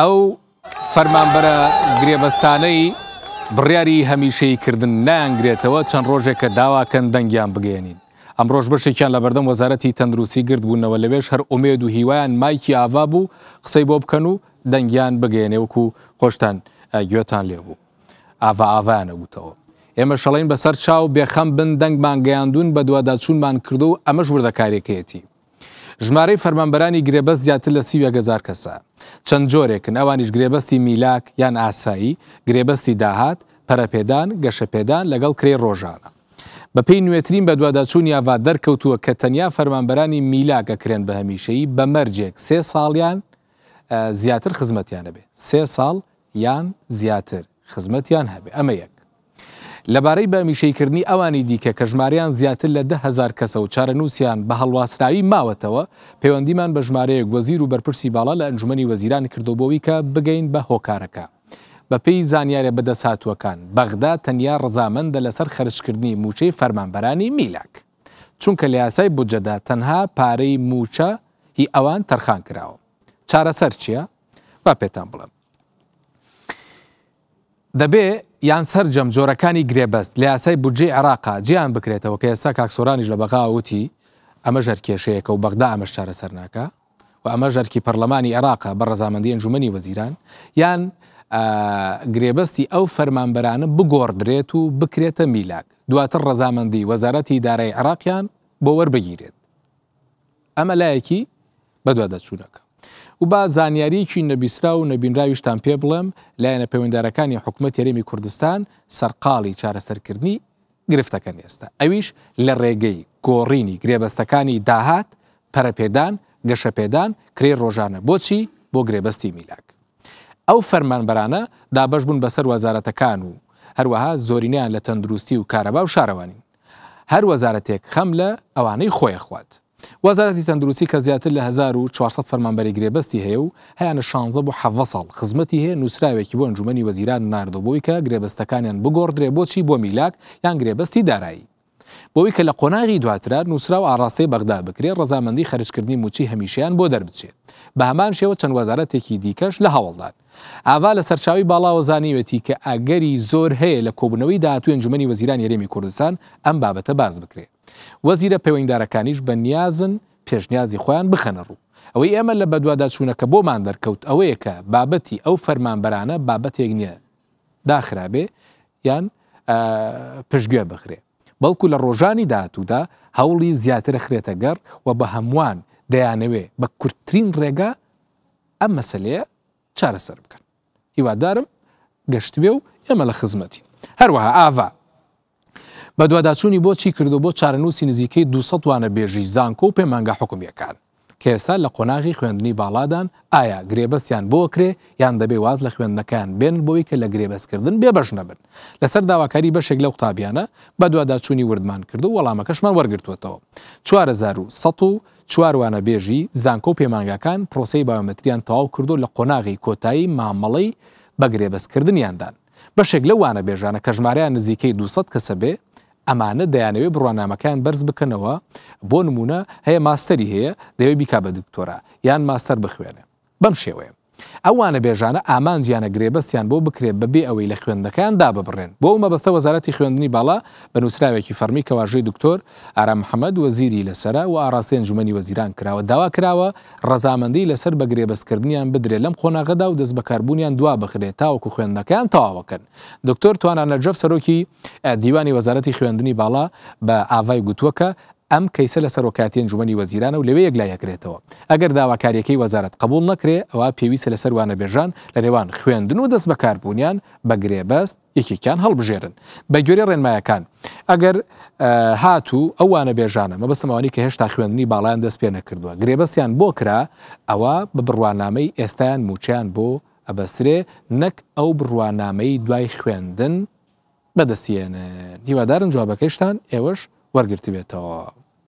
ئەو فەرمانبەرە گرێبەستانەی بڕیاری هەمیشەیکردن نانگرێتەوە چەند ڕۆژێک کە داواکەن دەنگیان بگەێنین. ئەمڕۆژ بەشێکیان لە بەردەم وەزارەتی تەندروستی گرت بوونەوە لەوێش هەر ئومێد و هیوایان مایکی ئاوا بوو قسەی بۆ بکەن و دەنگیان بگەێنێ وەکو خۆشتان گوێتان لێبوو. ئاوا ئاوایانە بوتەوە. ئێمە شەڵین بەسەر چاو بێخەم بن دەنگمان گەیاندون بە دوواداچوونمان کردو و ئەمەش وردەکارێکەتی. ژمارەی فەرمانبەرانی گرێبەست زیاتر لە سیوەگەزار کەسە چەند جۆرێکن ئەوانیش گرێبەستی میلاک یان ئاسایی گرێبەستی داهات پەرەپێدان گەشەپێدان لەگەڵ کرێ ڕۆژانە بەپی نوێترین بە دوواداچوون یاوا دەرکەوتووە کە تەنیا فەرمانبەرانی میلاکە کرێن بە هەمیشەیی بە مەرجێک سێ ساڵیان زیاتر خزمەتیانە بێ سێ ساڵ یان زیاتر خزمەتیان هەبێ ئەمە یەک لەبارەی بەمیشەیکردنی ئەوانی دیکە کە ژماریان زیاتر لە دههزار کەسە و چارەنووسیان بە هەڵواستراوی ماوەتەوە پەیوەندیمان بە ژمارەیەک وەزیر و بەرپرسی باڵا لە ئەنجومی وەزیران کردوبەوەی کە بگەین بە هۆکارەکە. بە پێی زانیارە بەدەساتوەکان بەغدا تەنیا ڕزامەندە لەسەر خرجکردنی موچەی فەرمانبەرانی میلاک. چونکە لە یاسای بجەدا تەنها پارەی موچە هی ئەوان تەرخان کراوە. چارەسەر چییە؟ با پێتان بڵم. دەبێ یان سەررجەم جۆرەکانی گرێبەست لە یاسای بودجێ عراقا جیان بکرێتەوە کە ئێستا کاکسۆرانیش لە بەغا وتی ئەمە ژەر کێشەیەەکە و بەغدا ئەمەش چارە سەر ناکە و ئەمە ژەرکی پەرلەمانی عێراقا بە ڕزامەندی ئەنجومی وەزیران یان گرێبەستی ئەو فەرمانبەرانە بگۆڕدرێت و بکرێتە میلاک دواتر ڕزامەندی وەزارەتی دارای عراقیان بۆ وەربگیرێت ئەمە لایەکی بەدوادەچوونەکە و با زانیاریکی نەبیسرا و نەبینراویشتان پێ بڵێم لایەنە پەیوەنددارەکانی حکوومەت یاریمی کوردستان سەرقاڵی چارەسەرکردنی گرفتەکەن ئێستا ئەویش لە ڕێگەی گۆڕینی گرێبەستەکانی داهات پەرەپێدان گەشەپێدان کرێ ڕۆژانە بۆچی بۆ گرێبەستی میلاک ئەو فەرمانبەرانە دابش بوون بەسەر وەزارەتەکان و هەروەها زۆرینیان لە تەندروستی و کارەبا و شارەوانین هەر وەزارەتێک خەم لە ئەوانەی خۆیەخوات وەزارەتی تەندروستی کە زیاتر لە 1400 فەرمانبەری گرێبەستی هەیە و هیانە 16 بۆ حە ساڵ خزمەتی هەیە نووسراوێکی بۆ ئەنجومی وەزیران نردەبووی کە گرێبەستەکانیان بگۆڕدرێ بۆچی بۆ میلاک یان گرێبەستی دارایی. بۆی کە لە قۆناغی دواترا نووسرا و ئاراسی بەغدا بکرێت ڕزامەندی خەرشکردنی موچی هەمیشیان بۆ دەربچێت بە هەمان شێوە چەند وەزارەتێکی دیکەش لە هەوڵدان ئاوا لە سەرچاوی باڵاوەزانیوێتی کە ئاگەری زۆر هەیە لە کۆبنەوەی داهاتوێن جومنی وەزیران یاێمی کوردستان ئەم بابەتە باز بکرێت وەزیرە پەیوەنددارەکانیش بە نیازن پێشنیازی خۆیان بخەنە ڕوو ئەوەی ئێمە لە بەدووادا چوونەکە بۆمان دەرکەوت ئەوەیە کە بابەتی ئەو فەرمانبەرانە بابەتێک نییە داخرابێ یان پشتگوێ بخرێ بەڵکو لە ڕۆژانی داهاتوودا هەوڵی زیاتر خرێتە گەڕ و بە هەمووان دەیانەوێ بە کورتترین ڕێگا ئەم مەسلەیە چارەسەر بکەن هیوادارم گەشتوێ و ئێمە لە خزمەتی هەروەها ئاوا بە دوواداچوونی بۆچی کردو بۆ چارەنووسی نزیکەی 200 وانە بێژی زانکۆ و پەیمانگە حکومیەکان کە ئێستا لە قۆناغی خوێندنی باڵادان ئایا گرێبەستیان بۆ کرێ یان دەبێ واز لە خوێندنەکان بێن بۆی کە لە گرێبەستکردن بێبش نەبن لەسەر داواکاری بەشێک لەو قوتابیانە بە دوواداچوونی وردمان کرد و وەڵامەکەشمان وەرگرتوێتەوە 4100 چواروانە بێژی زانکۆ پەیمانگەکان پرۆسی باومەتریان تەواو کردو لە قۆناغی کۆتایی مامەڵی بە گرێبەستکردنیاندان بەشێک لە وانە بێژانە کەژماریان نزیکەی 200 کەسە بێ ئەمانە دەیانەوێت بڕوانامەکان بەرز بکەنەوە بۆ نمونە هەیە ماستری هەیە دەوێت بیکا بە دکتۆرا یان ماستەر بخوێنێ بەم شێوەیە ئەوانە بێژانە ئامانجییانە گرێبەستیان بۆ بکرێت بەبێ ئەوەی لە خوێندەکان داببڕێن بۆ مەبەستە وەزارەتی خوێندنی باڵا بە نووسراوێکی فەرمی کەواژەی دکتۆر ئارام محەممەد وەزیری لەسرە و ئاراستێن جومنی وەزیران کراوە داوا کراوە ڕزامەندەی لەسەر بە گرێبەستکردنیان بدرێت لەم خۆناغەدا و دەست بەکاربوونیان دوا بخرێت تاوەکو خوێندەکان تەواوەکەن دکتۆر توانان لە جەف سەرۆکی دیوانی وەزارەتی خوێندنی باڵا بە ئاوای گوتووەکە ئەم کەیسە لە سەرۆکاتیان جومنی وەزیرانە و لەوێ یەکلایەکرێتەوە ئەگەر داواکاریەکەی وەزارت قبول نەکرێ ئەوە پێویستە لە سەروانە بێژان لە نێوان خوێندن و دەست بەکاربوونیان بەگرێبەست یەکێکیان هەڵبژێرن بە گوێرە ڕێنمایەکان ئەگەر هاتوو ئەوانە بێژانە مە بەسمەوانی کە هێشتا خوێندنی باڵیان دەست پێ نەکردووە گرێبەستیان بۆ کرا ئەوە بە بڕوانامەی ئێستایان موچیان بۆ ئەبەسرێ نەک ئەو بڕوانامەی دوای خوێندن بەدەسیێنن هیوادارن جوابەکەشتان ئێوەش وەرگرت بێتەوە